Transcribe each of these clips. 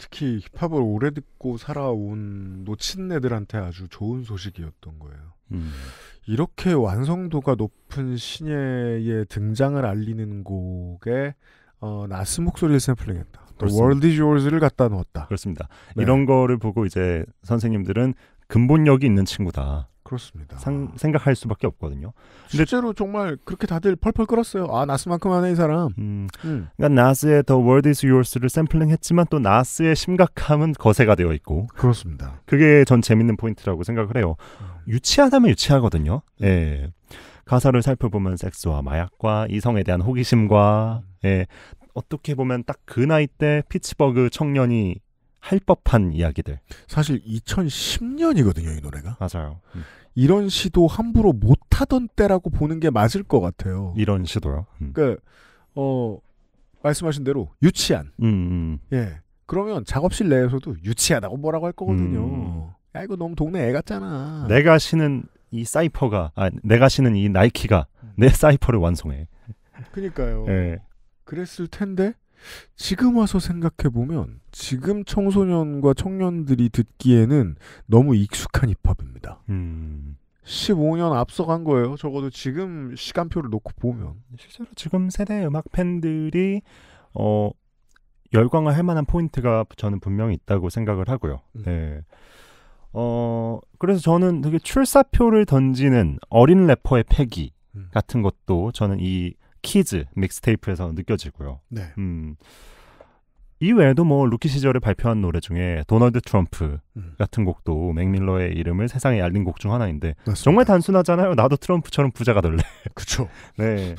특히 힙합을 오래 듣고 살아온 놓친 애들한테 아주 좋은 소식이었던 거예요. 음. 이렇게 완성도가 높은 신예의 등장을 알리는 곡에 어, 나스 목소리를 샘플링했다. 월드 디즈를 갖다 놓았다. 그렇습니다. 네. 이런 거를 보고 이제 선생님들은 근본력이 있는 친구다. 그렇습니다. 상, 생각할 수밖에 없거든요. 실제로 정말 그렇게 다들 펄펄 끓었어요. 아 나스만큼 하네 이 사람. 음, 음. 그러니까 나스의 The World Is Yours를 샘플링했지만 또 나스의 심각함은 거세가 되어 있고. 그렇습니다. 그게 전 재밌는 포인트라고 생각을 해요. 음. 유치하다면 유치하거든요. 예. 가사를 살펴보면 섹스와 마약과 이성에 대한 호기심과 음. 예. 어떻게 보면 딱 그 나이 때 피츠버그 청년이 할 법한 이야기들. 사실 2010년이거든요, 이 노래가. 맞아요. 음. 이런 시도 함부로 못하던 때라고 보는 게 맞을 것 같아요. 이런 시도요. 음. 그러니까 어 말씀하신 대로 유치한. 음, 음. 예. 그러면 작업실 내에서도 유치하다고 뭐라고 할 거거든요. 음. 야 이거 너무 동네 애 같잖아. 내가 신은 이 사이퍼가 아 내가 신은 이 나이키가 내 사이퍼를 완성해. 그니까요. 예. 그랬을 텐데 지금 와서 생각해보면 지금 청소년과 청년들이 듣기에는 너무 익숙한 힙합입니다. 음. 15년 앞서간 거예요. 적어도 지금 시간표를 놓고 보면. 실제로 지금 세대 음악 팬들이 어, 열광을 할 만한 포인트가 저는 분명히 있다고 생각을 하고요. 음. 네. 어, 그래서 저는 되게 출사표를 던지는 어린 래퍼의 패기 음. 같은 것도 저는 이 키즈 믹스테이프에서 느껴지고요. 네. 음. 이외에도 뭐 루키 시절에 발표한 노래 중에 도널드 트럼프 음. 같은 곡도 맥밀러의 이름을 세상에 알린 곡 중 하나인데 맞습니다. 정말 단순하잖아요. 나도 트럼프처럼 부자가 될래. 그렇죠. 네.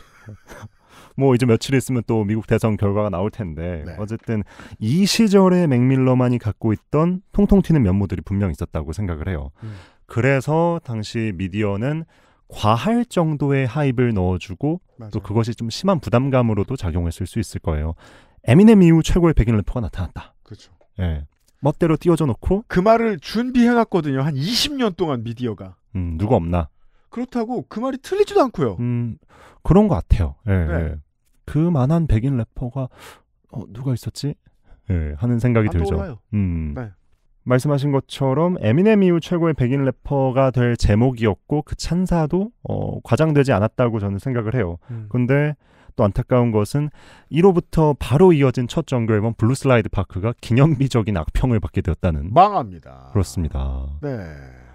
뭐 이제 며칠 있으면 또 미국 대선 결과가 나올 텐데 네. 어쨌든 이 시절에 맥밀러만이 갖고 있던 통통 튀는 면모들이 분명 있었다고 생각을 해요. 음. 그래서 당시 미디어는 과할 정도의 하입을 넣어주고 맞아또 그것이 좀 심한 부담감으로도 작용했을 수 있을 거예요. 에미넴 이후 최고의 백인 래퍼가 나타났다. 그렇죠. 예. 멋대로 띄워져 놓고 그 말을 준비해놨거든요. 한 20년 동안 미디어가. 음, 누가 없나. 그렇다고 그 말이 틀리지도 않고요. 음, 그런 것 같아요. 예. 네. 예. 그만한 백인 래퍼가 어, 누가 있었지? 예, 하는 생각이 아, 들죠. 떠올라요. 음. 네. 말씀하신 것처럼 에미넴 이후 최고의 백인 래퍼가 될 제목이었고 그 찬사도 어, 과장되지 않았다고 저는 생각을 해요. 음. 근데 또 안타까운 것은 1호부터 바로 이어진 첫 정규 앨범 블루슬라이드 파크가 기념비적인 악평을 받게 되었다는 망합니다. 그렇습니다. 네.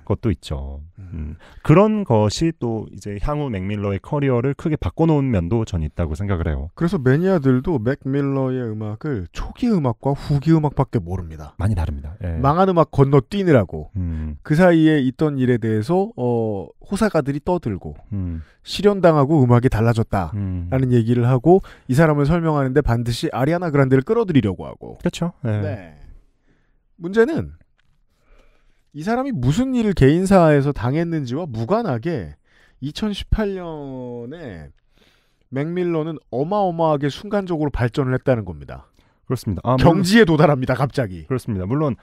것도 있죠. 음. 음. 그런 것이 또 이제 향후 맥밀러의 커리어를 크게 바꿔놓은 면도 전 있다고 생각을 해요. 그래서 매니아들도 맥밀러의 음악을 초기 음악과 후기 음악밖에 모릅니다. 많이 다릅니다. 예. 망한 음악 건너뛰느라고 음. 그 사이에 있던 일에 대해서 어, 호사가들이 떠들고 음. 실현당하고 음악이 달라졌다라는 음. 얘기를 하고 이 사람을 설명하는데 반드시 아리아나 그란데를 끌어들이려고 하고 그렇죠. 예. 네. 문제는 이 사람이 무슨 일을 개인사에서 당했는지와 무관하게 2018년에 맥밀러는 어마어마하게 순간적으로 발전을 했다는 겁니다. 그렇습니다. 아, 경지에 도달합니다. 갑자기. 그렇습니다. 물론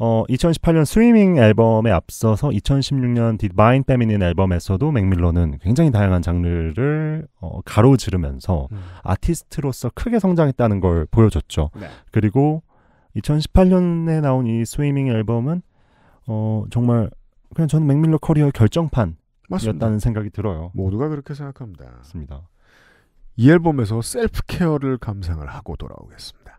어, 2018년 스위밍 앨범에 앞서서 2016년 디바인 페미닌 앨범에서도 맥밀러는 굉장히 다양한 장르를 어, 가로지르면서 음. 아티스트로서 크게 성장했다는 걸 보여줬죠. 네. 그리고 2018년에 나온 이 스위밍 앨범은 어, 정말 그냥 저는 맥밀러 커리어 결정판이었다는 생각이 들어요. 모두가 그렇게 생각합니다. 맞습니다. 이 앨범에서 셀프 케어를 감상을 하고 돌아오겠습니다.